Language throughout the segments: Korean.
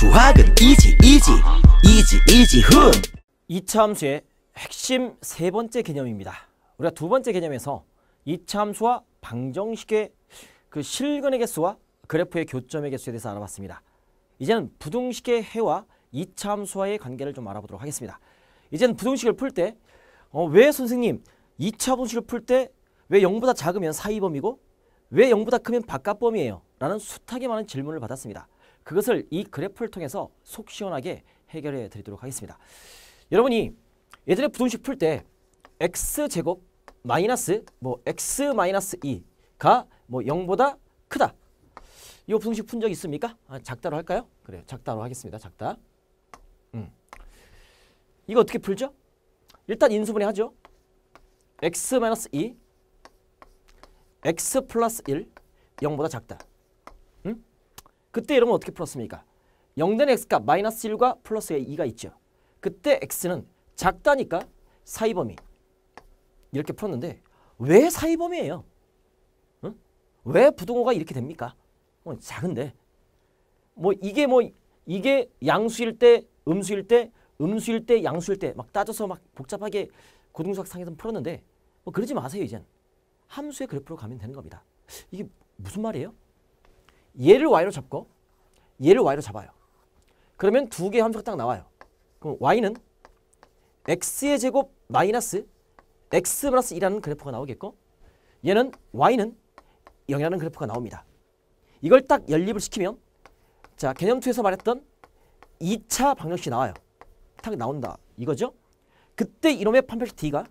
수학은 이지 이지 이지 이지 훈이차 함수의 핵심 세 번째 개념입니다 우리가 두 번째 개념에서 2차 함수와 방정식의 그 실근의 개수와 그래프의 교점의 개수에 대해서 알아봤습니다 이제는 부등식의 해와 2차 함수와의 관계를 좀 알아보도록 하겠습니다 이제는 부등식을 풀 때왜 어, 선생님 2차 분식을 풀 때 왜 0보다 작으면 사이범이고 왜 0보다 크면 바깥범이에요? 라는 숱하게 많은 질문을 받았습니다. 그것을 이 그래프를 통해서 속 시원하게 해결해 드리도록 하겠습니다. 여러분이 예전에 부등식 풀 때 x제곱 마이너스 뭐 x 2가 뭐 0보다 크다. 이 부등식 푼 적 있습니까? 아, 작다로 할까요? 그래요. 작다로 하겠습니다. 작다. 음. 이거 어떻게 풀죠? 일단 인수분해 하죠. x 2 x 플러스 1 0보다 작다. 그때 이러면 어떻게 풀었습니까? 0된 x값 마이너스 1과 플러스 2가 있죠. 그때 x는 작다니까 사이범위 이렇게 풀었는데 왜 사이범위예요? 응? 왜 부등호가 이렇게 됩니까? 뭐 작은데 뭐 이게 뭐 이게 양수일 때 음수일 때 음수일 때 양수일 때 막 따져서 막 복잡하게 고등수학 상에서 풀었는데 뭐 그러지 마세요 이젠 함수의 그래프로 가면 되는 겁니다. 이게 무슨 말이에요? 얘를 y로 잡고 얘를 y로 잡아요. 그러면 두 개의 함수가 딱 나와요. 그럼 y는 x의 제곱 마이너스 x 플러스 2라는 그래프가 나오겠고 얘는 y는 0이라는 그래프가 나옵니다. 이걸 딱 연립을 시키면 자 개념2에서 말했던 2차 방정식 나와요. 딱 나온다 이거죠. 그때 이놈의 판별식 d가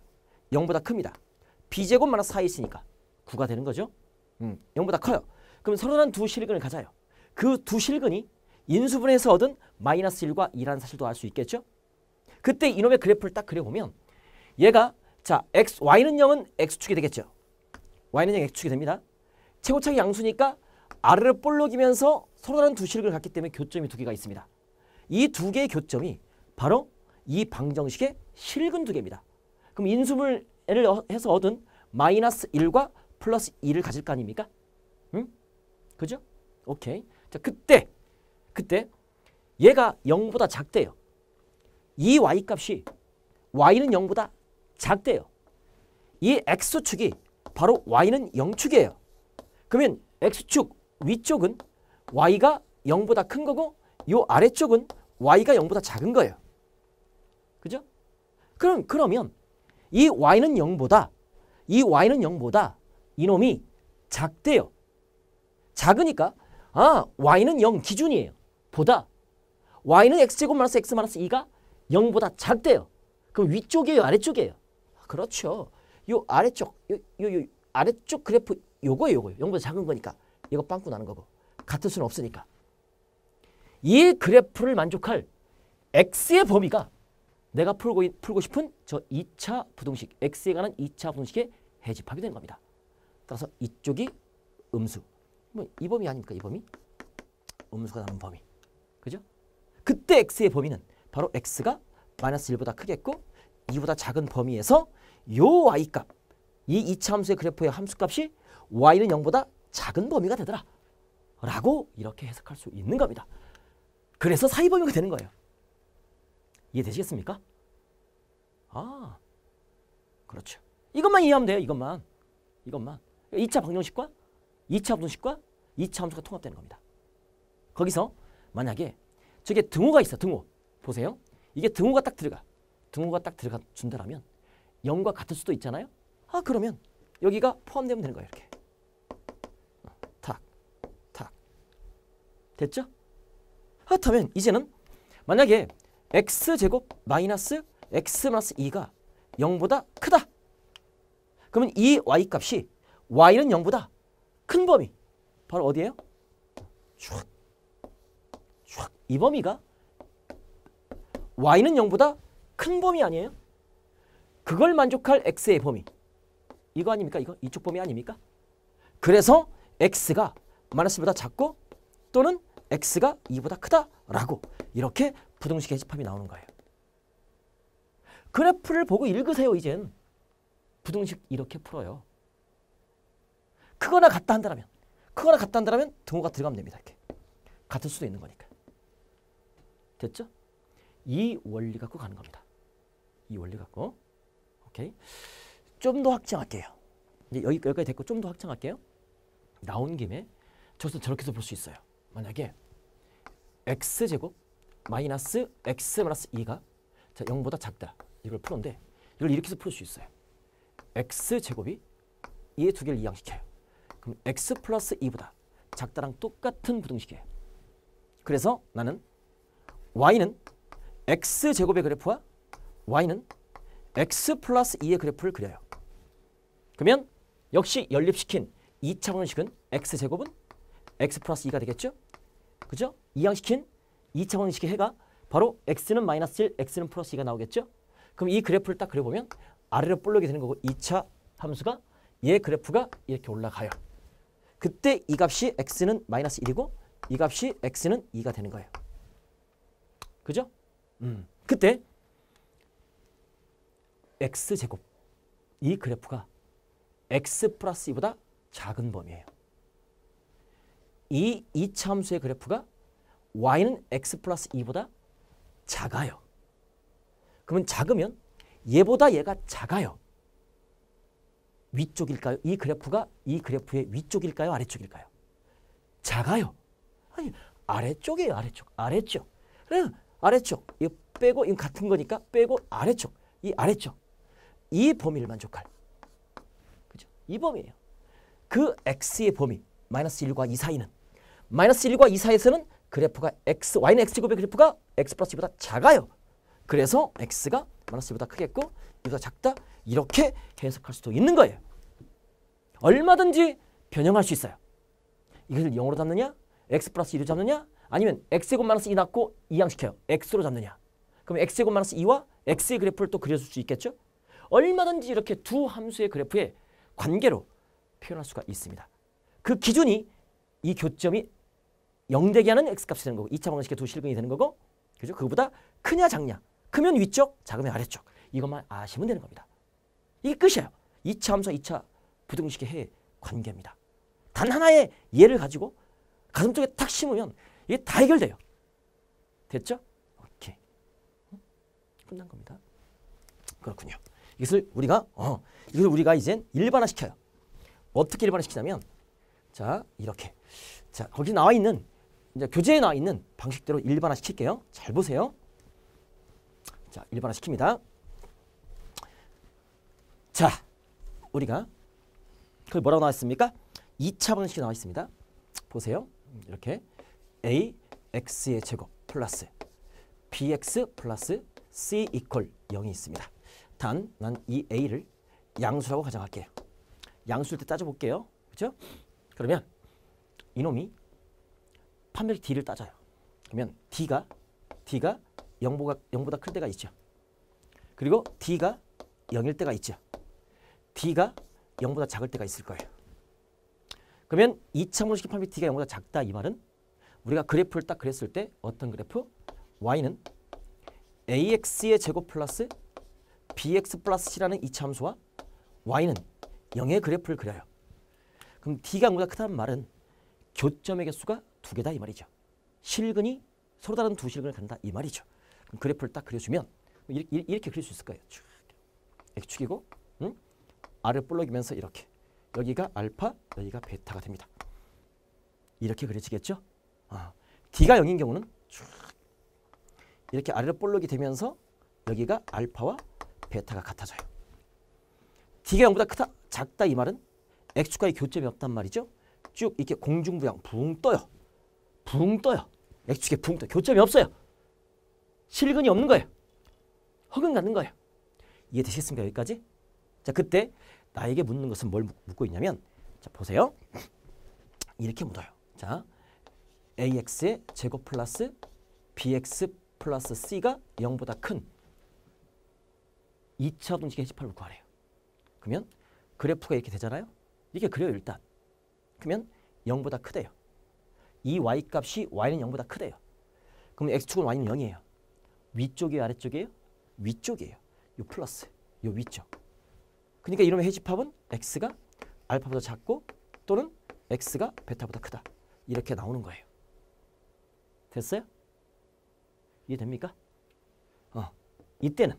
0보다 큽니다. b제곱 마이너스 4 있으니까 9가 되는 거죠. 음, 0보다 커요. 그럼 서른한 두 실근을 가져요. 그 두 실근이 인수분해에서 얻은 마이너스 1과 2라는 사실도 알 수 있겠죠? 그때 이놈의 그래프를 딱 그려보면 얘가 자 x, y는 0은 x축이 되겠죠. y는 0, x축이 됩니다. 최고차기 양수니까 아래를 볼록이면서 서로 다른 두 실근을 갖기 때문에 교점이 두 개가 있습니다. 이 두 개의 교점이 바로 이 방정식의 실근 두 개입니다. 그럼 인수물을 해서 얻은 마이너스 1과 플러스 2를 가질 거 아닙니까? 그죠? 오케이. 자, 그때 그때 얘가 0보다 작대요. 이 y 값이 y는 0보다 작대요. 이 x축이 바로 y는 0축이에요. 그러면 x축 위쪽은 y가 0보다 큰 거고 요 아래쪽은 y가 0보다 작은 거예요. 그죠? 그럼 그러면 이 y는 0보다 이 y는 0보다 이놈이 작대요. 작으니까 아 y는 0 기준이에요. 보다 y는 x제곱 마이너스 x 마이너스 2가 0보다 작대요. 그럼 위쪽이에요 아래쪽이에요? 아, 그렇죠. 요 아래쪽 요, 요, 요 아래쪽 그래프 요거예요 요거예요. 0보다 작은 거니까 이거 빵꾸 나는 거고 같은 수는 없으니까 이 그래프를 만족할 x의 범위가 내가 풀고, 풀고 싶은 저 2차 부동식 x에 관한 2차 부동식의 해집합이 된 겁니다. 따라서 이쪽이 음수 뭐이 범위 아닙니까? 이 범위? 음수가 남은 범위. 그죠? 그때 x의 범위는 바로 x가 마이너스 1보다 크겠고 2보다 작은 범위에서 요 y값, 이 2차 함수의 그래프의 함수값이 y는 0보다 작은 범위가 되더라. 라고 이렇게 해석할 수 있는 겁니다. 그래서 사이 범위가 되는 거예요. 이해되시겠습니까? 아, 그렇죠. 이것만 이해하면 돼요. 이것만. 이것만. 2차 그러니까 방정식과 2차 합수식과 2차 함수가 통합되는 겁니다. 거기서 만약에 저게 등호가 있어 등호 보세요. 이게 등호가 딱 들어가 등호가 딱 들어가 준다라면 0과 같을 수도 있잖아요. 아 그러면 여기가 포함되면 되는 거예요 이렇게 탁탁 어, 됐죠? 그렇다면 이제는 만약에 x제곱 마이너스 x 2가 0보다 크다. 그러면 이 y값이 y는 0보다 큰 범위. 바로 어디예요? 촥. 촥. 이 범위가 y는 0보다 큰 범위 아니에요? 그걸 만족할 x의 범위. 이거 아닙니까? 이거 이쪽 범위 아닙니까? 그래서 x가 마이너스보다 작고 또는 x가 2보다 크다라고 이렇게 부등식 계집합이 나오는 거예요. 그래프를 보고 읽으세요, 이젠. 부등식 이렇게 풀어요. 크거나 같다 한다면 크거나 같다 한다면 등호가 들어가면 됩니다. 이렇게. 같을 수도 있는 거니까. 됐죠? 이 원리 갖고 가는 겁니다. 이 원리 갖고. 오케이. 좀 더 확장할게요. 이제 여기, 여기까지 됐고 좀 더 확장할게요. 나온 김에 저서 저렇게 해볼수 있어요. 만약에 x제곱 마이너스 x 마이너스 2가 자, 0보다 작다. 이걸 푸는데 이걸 이렇게 해서 풀 수 있어요. x제곱이 얘두 개를 이항시켜요. 그럼 x 플러스 2보다 작다랑 똑같은 부등식이에요. 그래서 나는 y는 x제곱의 그래프와 y는 x 플러스 2의 그래프를 그려요. 그러면 역시 연립시킨 2차 방식은 x제곱은 x 플러스 2가 되겠죠? 그죠? 이항시킨 2차 방식의 해가 바로 x는 마이너스 1, x는 플러스 2가 나오겠죠? 그럼 이 그래프를 딱 그려보면 아래로 볼록이 되는 거고 2차 함수가 얘 그래프가 이렇게 올라가요. 그때 이 값이 x는 마이너스 1이고 이 값이 x는 2가 되는 거예요. 그죠? 음. 그때 x제곱 이 그래프가 x 플러스 2보다 작은 범위예요. 이 이차함수의 그래프가 y는 x 플러스 2보다 작아요. 그러면 작으면 얘보다 얘가 작아요. 위쪽일까요? 이 그래프가 이 그래프의 위쪽일까요? 아래쪽일까요? 작아요. 아니, 아래쪽이에요. 아래쪽. 아래쪽. 그래, 아래쪽. 이 빼고, 이 같은 거니까 빼고 아래쪽. 이 아래쪽. 이 범위를 만족할. 그죠? 이 범위예요. 그 x의 범위, 마이너스 1과 2 사이는 마이너스 1과 2 사이에서는 그래프가 x, y는 x 곱의 그래프가 x 플러스 2보다 작아요. 그래서 x가 마이너스보다 크겠고 이보다 작다 이렇게 해석할 수도 있는 거예요. 얼마든지 변형할 수 있어요. 이것을 0으로 잡느냐 x 플러스 2로 잡느냐 아니면 x제곱 마이너스 2 낳고 이항시켜요. x로 잡느냐 그럼 x제곱 마이너스 2와 x의 그래프를 또 그려줄 수 있겠죠. 얼마든지 이렇게 두 함수의 그래프의 관계로 표현할 수가 있습니다. 그 기준이 이 교점이 0 대기 하는 x값이 되는 거고 2차 방정식의 두 실근이 되는 거고 그죠? 그거보다 크냐 작냐 크면 위쪽, 작으면 아래쪽. 이것만 아시면 되는 겁니다. 이게 끝이에요. 2차 함수와 2차 부등식의 해 관계입니다. 단 하나의 예를 가지고 가슴 쪽에 탁 심으면 이게 다 해결돼요. 됐죠? 오케이. 어? 끝난 겁니다. 그렇군요. 이것을 우리가 어, 이것을 우리가 이젠 일반화 시켜요. 어떻게 일반화 시키냐면 자 이렇게 자 거기 나와 있는 이제 교재에 나와 있는 방식대로 일반화 시킬게요. 잘 보세요. 자, 일반화시킵니다. 자, 우리가 그 뭐라고 나왔습니까? 2차 방식이 나와 있습니다. 보세요. 이렇게 a x의 제곱 플러스 bx 플러스 c 이퀄 0이 있습니다. 단난 이 a를 양수라고 가정할게요. 양수일 때 따져볼게요. 그렇죠? 그러면 이놈이 판별 d를 따져요. 그러면 d가 d가 0보가, 0보다 클 때가 있죠. 그리고 D가 0일 때가 있죠. D가 0보다 작을 때가 있을 거예요. 그러면 이차 공식의 판비 D가 0보다 작다 이 말은 우리가 그래프를 딱 그렸을 때 어떤 그래프? Y는 AX의 제곱 플러스 BX 플러스 C라는 이차 함수와 Y는 0의 그래프를 그려요. 그럼 D가 0보다 크다는 말은 교점의 개수가 두 개다 이 말이죠. 실근이 서로 다른 두 실근을 간다 이 말이죠. 그래프를 딱 그려주면 이렇게, 이렇게 그릴 수 있을 거예요. 쭉. 이렇게 축이고 응? 아 볼록이면서 이렇게 여기가 알파, 여기가 베타가 됩니다. 이렇게 그려지겠죠? 아, D가 0인 경우는 쭉 이렇게 아래 볼록이 되면서 여기가 알파와 베타가 같아져요. D가 0보다 크다, 작다 이 말은 X축과의 교점이 없단 말이죠. 쭉 이렇게 공중부양 붕 떠요. 붕 떠요. X축에 붕 떠요. 교점이 없어요. 실근이 없는 거예요. 허근 갖는 거예요. 이해되시겠습니까? 여기까지? 자, 그때 나에게 묻는 것은 뭘 묻고 있냐면 자, 보세요. 이렇게 묻어요. 자, ax의 제곱 플러스 bx 플러스 c가 0보다 큰 2차 동식의 해지팔을 구하래요. 그러면 그래프가 이렇게 되잖아요. 이게 그래요, 일단. 그러면 0보다 크대요. 이 y값이 y는 0보다 크대요. 그럼 x축은 y는 0이에요. 위쪽이에요? 아래쪽이에요? 위쪽이에요. 요 플러스, 요 위쪽. 그러니까 이놈의 해집합은 x가 알파보다 작고 또는 x가 베타보다 크다. 이렇게 나오는 거예요. 됐어요? 이해됩니까? 어, 이때는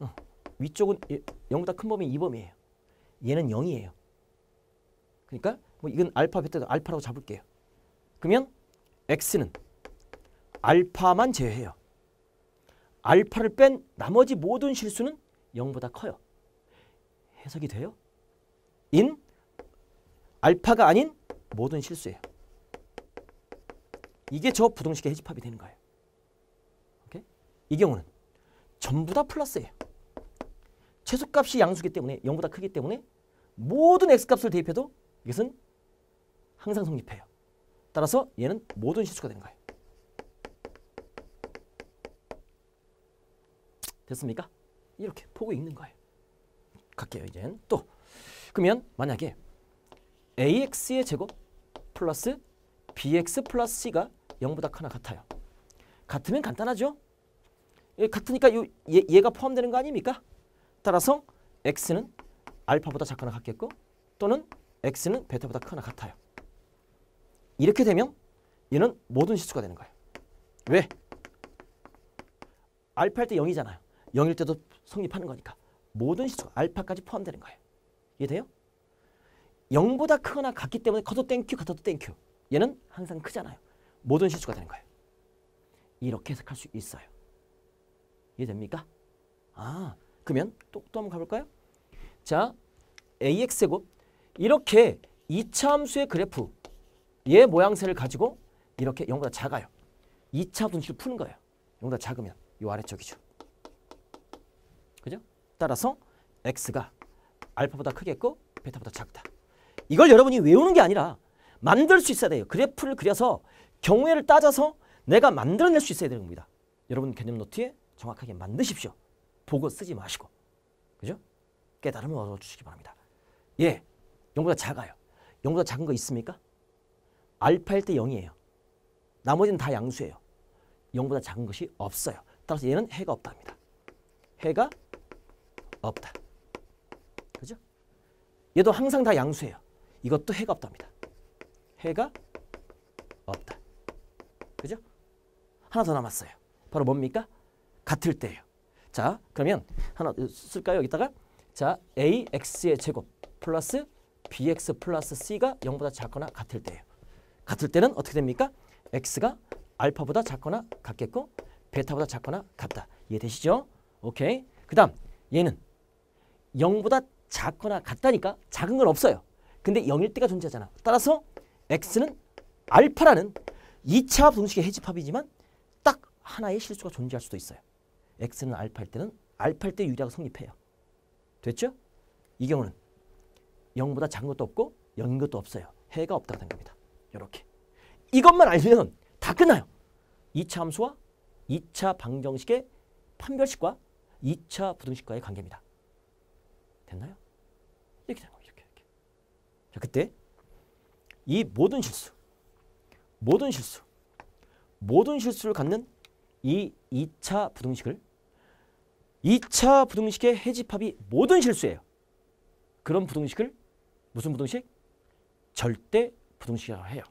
어, 위쪽은 0보다 예, 큰 범위 2범위예요. 얘는 0이에요. 그러니까 뭐 이건 알파, 베타, 알파라고 잡을게요. 그러면 x는 알파만 제외해요. 알파를 뺀 나머지 모든 실수는 0보다 커요. 해석이 돼요? 인 알파가 아닌 모든 실수예요. 이게 저 부등식의 해집합이 되는 거예요. 오케이? 이 경우는 전부 다 플러스예요. 최소값이 양수기 때문에 0보다 크기 때문에 모든 x값을 대입해도 이것은 항상 성립해요. 따라서 얘는 모든 실수가 되는 거예요. 됐습니까? 이렇게 보고 읽는 거예요. 갈게요. 이젠 또 그러면 만약에 ax의 제곱 플러스 bx 플러스 c가 0보다 크나 같아요. 같으면 간단하죠. 예, 같으니까 요, 얘, 얘가 포함되는 거 아닙니까? 따라서 x는 알파보다 작거나 같겠고 또는 x는 베타보다 크나 같아요. 이렇게 되면 얘는 모든 실수가 되는 거예요. 왜? 알파일 때 0이잖아요. 0일 때도 성립하는 거니까 모든 시속 알파까지 포함되는 거예요. 이해돼요? 0보다 크거나 같기 때문에 커도 땡큐 같아도 땡큐 얘는 항상 크잖아요. 모든 실수가 되는 거예요. 이렇게 해석할 수 있어요. 이해됩니까? 아 그러면 또, 또 한번 가볼까요? 자 ax 제곱 이렇게 2차 함수의 그래프 얘 모양새를 가지고 이렇게 0보다 작아요. 2차 분식 푸는 거예요. 0보다 작으면 이 아래쪽이죠. 그죠? 따라서 x가 알파보다 크겠고 베타보다 작다. 이걸 여러분이 외우는 게 아니라 만들 수 있어야 돼요. 그래프를 그려서 경우를 따져서 내가 만들어낼 수 있어야 되는 겁니다. 여러분 개념 노트에 정확하게 만드십시오. 보고 쓰지 마시고. 그죠? 깨달음을 얻어주시기 바랍니다. 예, 0보다 작아요. 0보다 작은 거 있습니까? 알파일 때 0이에요. 나머지는 다 양수예요. 0보다 작은 것이 없어요. 따라서 얘는 해가 없답니다. 해가 없다. 그죠? 얘도 항상 다 양수예요. 이것도 해가 없답니다. 해가 없다. 그죠? 하나 더 남았어요. 바로 뭡니까? 같을 때예요. 자, 그러면 하나 쓸까요? 여기다가 자, ax의 제곱 플러스 bx 플러스 c가 0보다 작거나 같을 때예요. 같을 때는 어떻게 됩니까? x가 알파보다 작거나 같겠고 베타보다 작거나 같다. 이해되시죠? 오케이. 그 다음 얘는 0보다 작거나 같다니까 작은 건 없어요. 근데 0일 때가 존재하잖아. 따라서 x는 알파라는 2차합 동식의 해집합이지만 딱 하나의 실수가 존재할 수도 있어요. x는 알파일 때는 알파일 때 유리하고 성립해요. 됐죠? 이 경우는 0보다 작은 것도 없고 0인 것도 없어요. 해가 없다고 생각합니다. 이렇게. 이것만 알면 다 끝나요. 2차 함수와 2차 방정식의 판별식과 2차 부등식과의 관계입니다. 됐나요? 이렇게 되 거예요. 이렇게, 이렇게. 자, 그때 이 모든 실수, 모든 실수, 모든 실수를 갖는 이 2차 부등식을 2차 부등식의 해집합이 모든 실수예요. 그런 부등식을 무슨 부등식? 절대 부등식이라고 해요.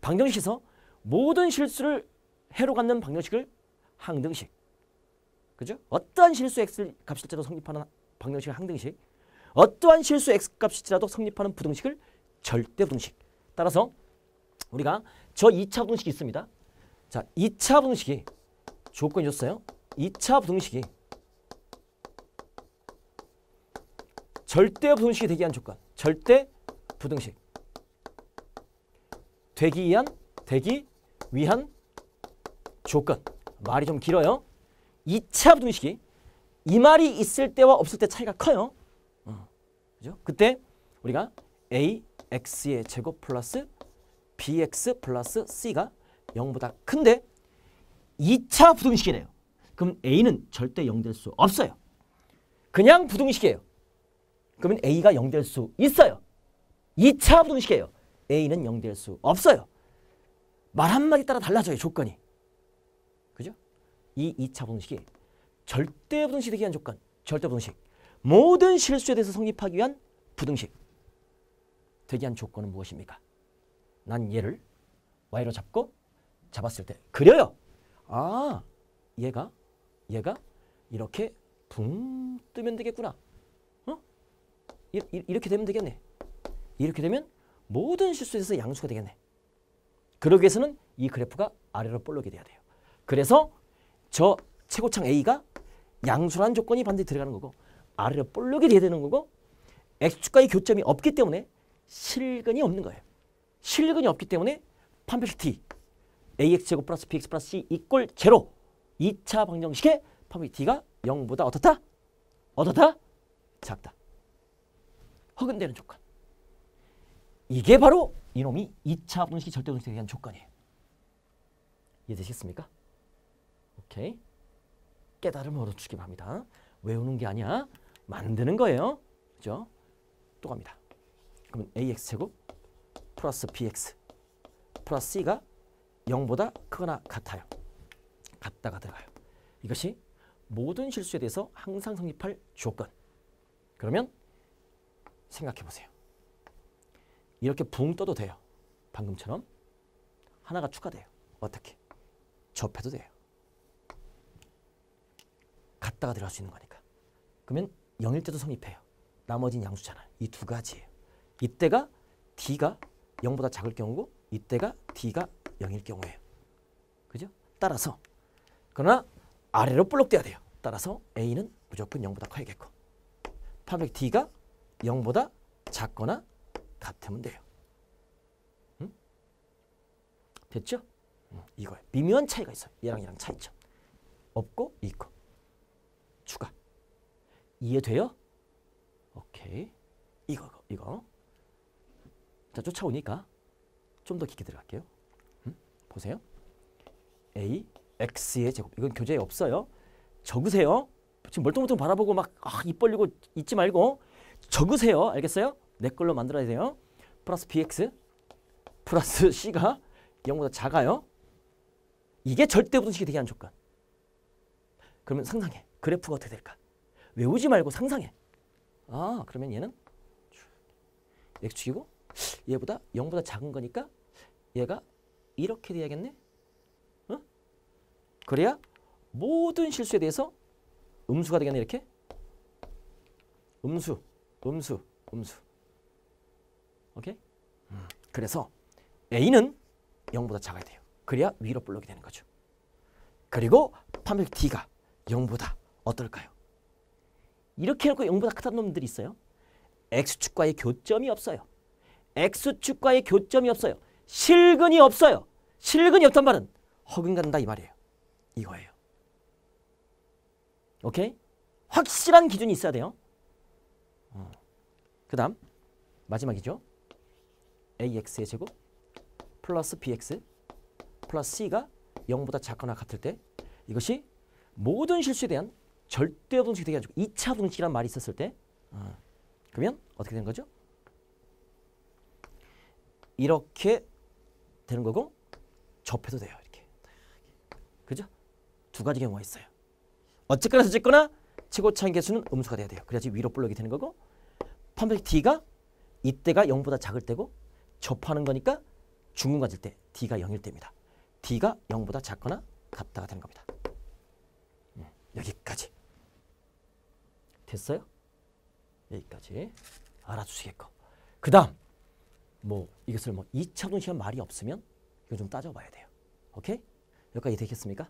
방정식에서 모든 실수를 해로 갖는 방정식을 항등식. 그죠? 어떠한 실수 x 값실제로 성립하는 방정식 항등식 어떠한 실수 x값이지라도 성립하는 부등식을 절대 부등식 따라서 우리가 저 2차 부등식이 있습니다. 자 2차 부등식이 조건이 줬어요. 2차 부등식이 절대 부등식이 되기 위한 조건 절대 부등식 되기 위한 되기 위한 조건 말이 좀 길어요. 2차 부등식이 이 말이 있을 때와 없을 때 차이가 커요. 어. 그죠? 그때 우리가 AX의 제곱 플러스 BX 플러스 C가 0보다 큰데 2차 부등식이래요. 그럼 A는 절대 0 될 수 없어요. 그냥 부등식이에요. 그러면 A가 0 될 수 있어요. 2차 부등식이에요. A는 0 될 수 없어요. 말 한마디 따라 달라져요. 조건이. 그죠? 이 2차 부등식이 절대 부등식에 대한 조건, 절대 부등식. 모든 실수에 대해서 성립하기 위한 부등식. 되기 위한 조건은 무엇입니까? 난 얘를 y로 잡고 잡았을 때 그려요. 아, 얘가 얘가 이렇게 붕 뜨면 되겠구나. 어? 이, 이 렇게 되면 되겠네. 이렇게 되면 모든 실수에 대해서 양수가 되겠네. 그러기 위해서는 이 그래프가 아래로 볼록이 돼야 돼요. 그래서 저 최고창 A가 양수라는 조건이 반드시 들어가는 거고 아래로 볼록이 돼야 되는 거고 X축과의 교점이 없기 때문에 실근이 없는 거예요. 실근이 없기 때문에 판별티 AX제곱 플러스 BX 플러스 C 이꼴 제로 2차 방정식의 판별티가 0보다 어떻다? 어떻다? 작다. 허근되는 조건. 이게 바로 이놈이 2차 분식 절대분식에 대한 조건이에요. 이해되시겠습니까? 오케이. 깨달음을 얻어주기 바랍니다. 외우는 게 아니야. 만드는 거예요. 그죠? 또 갑니다. 그러면 ax 제곱 플러스 bx 플러스 c가 0보다 크거나 같아요. 같다가 들어가요. 이것이 모든 실수에 대해서 항상 성립할 조건. 그러면 생각해보세요. 이렇게 붕 떠도 돼요. 방금처럼. 하나가 추가돼요. 어떻게? 접해도 돼요. 갔다가 들어갈 수 있는 거니까. 그러면 영일 때도 성립해요. 나머지는 양수잖아. 이두 가지예요. 이때가 D가 0보다 작을 경우고 이때가 D가 0일 경우예요. 그죠? 따라서 그러나 아래로 볼록돼야 돼요. 따라서 A는 무조건 0보다 커야겠고 판백 D가 0보다 작거나 같으면 돼요. 음? 됐죠? 음, 이거예요. 미묘한 차이가 있어요. 얘랑 얘랑 차이점. 없고 있고. 추가. 이해돼요? 오케이. 이거, 이거. 자, 쫓아오니까 좀 더 깊게 들어갈게요. 음? 보세요. A, X의 제곱. 이건 교재에 없어요. 적으세요. 지금 멀뚱멀뚱 바라보고 막입 아, 벌리고 잊지 말고 적으세요. 알겠어요? 내 걸로 만들어야 돼요. 플러스 BX 플러스 C가 0보다 작아요. 이게 절대부등식이 되게 한 조건. 그러면 상상해. 그래프가 어떻게 될까? 외우지 말고 상상해. 아 그러면 얘는 x축이고 얘보다 0보다 작은 거니까 얘가 이렇게 돼야겠네. 어? 그래야 모든 실수에 대해서 음수가 되겠네 이렇게. 음수, 음수, 음수. 오케이? 음. 그래서 A는 0보다 작아야 돼요. 그래야 위로 블록이 되는 거죠. 그리고 판별 D가 0보다 어떨까요? 이렇게 해놓고 0보다 크다는 놈들이 있어요. X축과의 교점이 없어요. X축과의 교점이 없어요. 실근이 없어요. 실근이 없단 말은 허근간다 이 말이에요. 이거예요. 오케이? 확실한 기준이 있어야 돼요. 어. 그 다음 마지막이죠. AX의 제곱 플러스 BX 플러스 C가 0보다 작거나 같을 때 이것이 모든 실수에 대한 절대 분식이돼 가지고 2차 분식이란 말이 있었을 때 어, 그러면 어떻게 되는 거죠? 이렇게 되는 거고 접해도 돼요. 이렇게. 그죠? 두 가지 경우가 있어요. 어쨌거나 저쨌거나 최고차인 개수는 음수가 돼야 돼요. 그래야지 위로 블록이 되는 거고 판별 D가 이때가 0보다 작을 때고 접하는 거니까 중간 가질 때 D가 0일 때입니다. D가 0보다 작거나 같다가 되는 겁니다. 음, 여기까지. 됐어요? 여기까지 알아주시겠고. 그 다음 뭐 이것을 뭐 2차분 시험 말이 없으면 이거 좀 따져봐야 돼요. 오케이? 여기까지 되겠습니까?